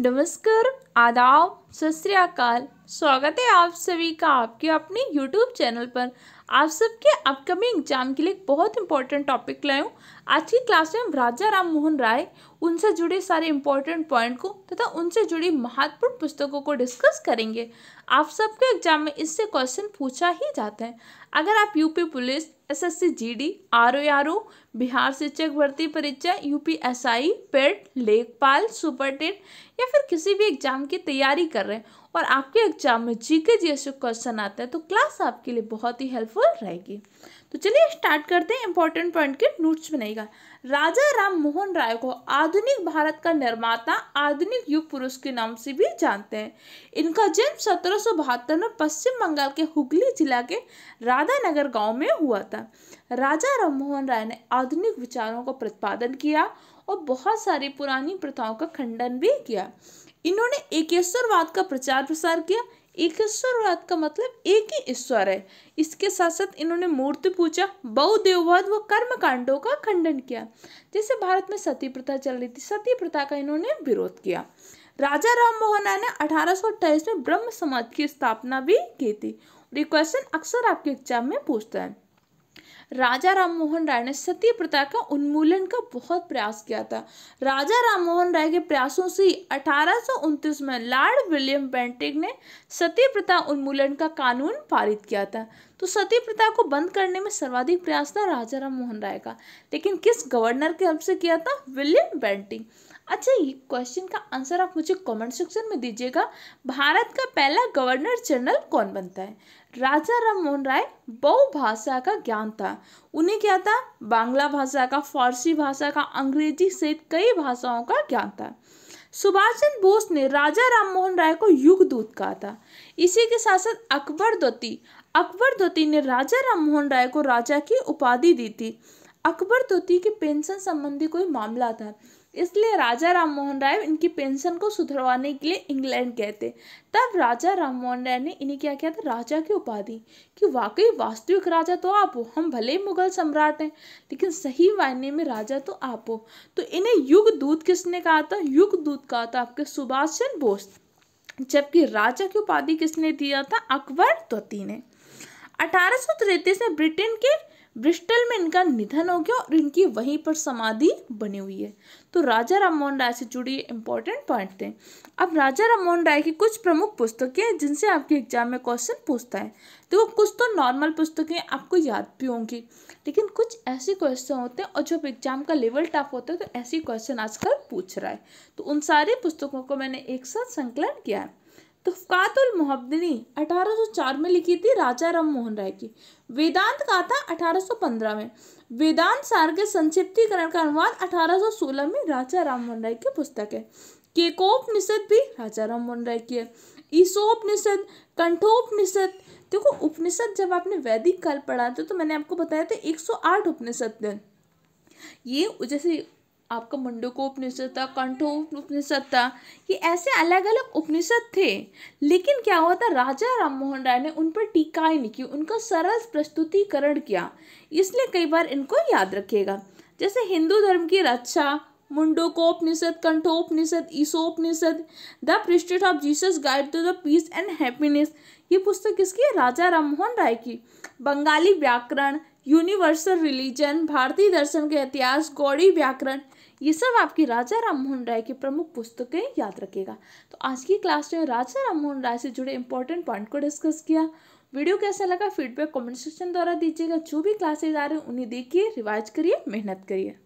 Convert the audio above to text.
नमस्कार आदाब सत स्वागत है आप सभी का आपके अपने YouTube चैनल पर आप सबके अपकमिंग एग्जाम के लिए बहुत इंपॉर्टेंट टॉपिक लाए हूँ आज की क्लास में हम राजा राम मोहन राय उनसे जुड़े सारे इंपॉर्टेंट पॉइंट को तथा उनसे जुड़ी महत्वपूर्ण पुस्तकों को डिस्कस करेंगे आप सबके एग्जाम में इससे क्वेश्चन पूछा ही जाता है अगर आप UP police SSC GD RO RO Bihar शिक्षक भर्ती परीक्षा यूपीएसआई पेट लेखपाल सुपर टेट या फिर किसी भी एग्जाम की तैयारी कर रहे हैं और आपके एग्जाम में जीके जीएस क्वेश्चन आता है तो क्लास आपके लिए बहुत ही हेल्पफुल रहेगी तो चलिए स्टार्ट करते हैं इंपॉर्टेंट पॉइंट के नोट्स बनेगा राजा राम मोहन राय को आधुनिक भारत का निर्माता आधुनिक युग पुरुष के नाम से भी जानते हैं इनका जन्म सत्रह में पश्चिम बंगाल के हुगली जिला के राधानगर गांव में हुआ था राजा राम मोहन राय ने आधुनिक विचारों का प्रतिपादन किया और बहुत सारी पुरानी प्रथाओं का खंडन भी किया इन्होंने एकेश्वरवाद का प्रचार प्रसार किया एकस्वरवाद का मतलब एक ही ईश्वर है इसके साथ साथ इन्होंने मूर्ति पूजा बहुदेववाद व कर्म कांडों का खंडन किया जैसे भारत में सती प्रथा चल रही थी सती प्रथा का इन्होंने विरोध किया राजा राम मोहन राय ने अठारह में ब्रह्म समाज की स्थापना भी की थी और ये क्वेश्चन अक्सर आपके एग्जाम में पूछता है राजा राम मोहन राय ने सत्य प्रथा का उन्मूलन का बहुत प्रयास किया था राजा राम मोहन राय के प्रयासों से ही में लॉर्ड विलियम बेंटिक ने सत्य प्रथा उन्मूलन का कानून पारित किया था तो सती प्रथा को बंद करने में सर्वाधिक प्रयास था राजा राम मोहन राय का लेकिन किस गवर्नर के हम से किया था विलियम बेंटिंग अच्छा ये क्वेश्चन का आंसर आप मुझे कमेंट सेक्शन में दीजिएगा भारत का पहला गवर्नर जनरल कौन बनता है राजा राम मोहन राय बहुभाषा का ज्ञान था उन्हें क्या था बांग्ला भाषा का फारसी भाषा का अंग्रेजी सहित कई भाषाओं का ज्ञान था सुभाष चंद्र बोस ने राजा राम मोहन राय को युग दूत कहा था इसी के साथ साथ अकबर दोती अकबर दोती ने राजा राम मोहन राय को राजा की उपाधि दी थी अकबर दोती के पेंशन संबंधी कोई मामला था इसलिए राजा राम मोहन राय इनकी पेंशन को सुधरवाने के लिए इंग्लैंड गए थे तब राजा राम मोहन राय ने इन्हें क्या किया था राजा की उपाधि कि वाकई वास्तविक राजा तो आप हो हम भले ही मुगल सम्राट हैं लेकिन सही मायने में राजा तो आप हो तो इन्हें युग दूत किसने कहा था युग दूत कहा था आपके सुभाष चंद्र बोस जबकि राजा की उपाधि किसने दिया था अकबर द्वितीय ने अठारह में ब्रिटेन के ब्रिस्टल में इनका निधन हो गया और इनकी वहीं पर समाधि बनी हुई है तो राजा राममोहन राय से जुड़ी इंपॉर्टेंट पॉइंट थे अब राजा राममोहन राय की कुछ प्रमुख पुस्तकें जिनसे आपके एग्जाम में क्वेश्चन पूछता है देखो वो कुछ तो नॉर्मल पुस्तकें आपको याद भी होंगी लेकिन कुछ ऐसे क्वेश्चन होते हैं और जब एग्जाम का लेवल टफ होता है तो ऐसे क्वेश्चन आजकल पूछ रहा है तो उन सारी पुस्तकों को मैंने एक साथ संकलन किया है तुफकातुल मोहब्दनी 1804 में लिखी थी राजा राम मोहन राय की वेदांत का था 1815 में वेदांत सार के संक्षिप्तीकरण का अनुवाद 1816 में राजा राम मोहन राय की पुस्तक है केकोपनिषद भी राजा राम मोहन राय की है ईसोपनिषद कंठोपनिषद देखो उपनिषद जब आपने वैदिक काल पढ़ा था तो, तो मैंने आपको बताया था 108 उपनिषद ये जैसे आपका को उपनिषद था कंठो उपनिषद था ये ऐसे अलग अलग उपनिषद थे लेकिन क्या हुआ था राजा राम मोहन राय ने उन पर टीकाएँ की उनका सरल प्रस्तुतिकरण किया इसलिए कई बार इनको याद रखिएगा जैसे हिंदू धर्म की रक्षा Mundakopanishad Kathopanishad Ishopanishad the precepts of Jesus guide to the peace and happiness ये पुस्तक किसकी है राजा राम मोहन राय की बंगाली व्याकरण यूनिवर्सल रिलीजन भारतीय दर्शन के इतिहास गौड़ी व्याकरण ये सब आपकी राजा राममोहन राय की प्रमुख पुस्तकें याद रखेगा तो आज की क्लास में राजा राम मोहन राय से जुड़े इंपॉर्टेंट पॉइंट को डिस्कस किया वीडियो कैसा लगा फीडबैक कमेंट सेक्शन द्वारा दीजिएगा जो भी क्लासेज आ रहे हैं उन्हें देखिए रिवाइज करिए मेहनत करिए